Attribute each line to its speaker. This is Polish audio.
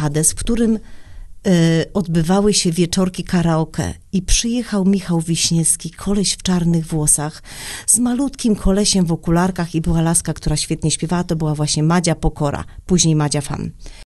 Speaker 1: Hades, w którym e, odbywały się wieczorki karaoke i przyjechał Michał Wiśniewski, koleś w czarnych włosach, z malutkim kolesiem w okularkach i była laska, która świetnie śpiewała, to była właśnie Madzia Pokora, później Madzia Fan.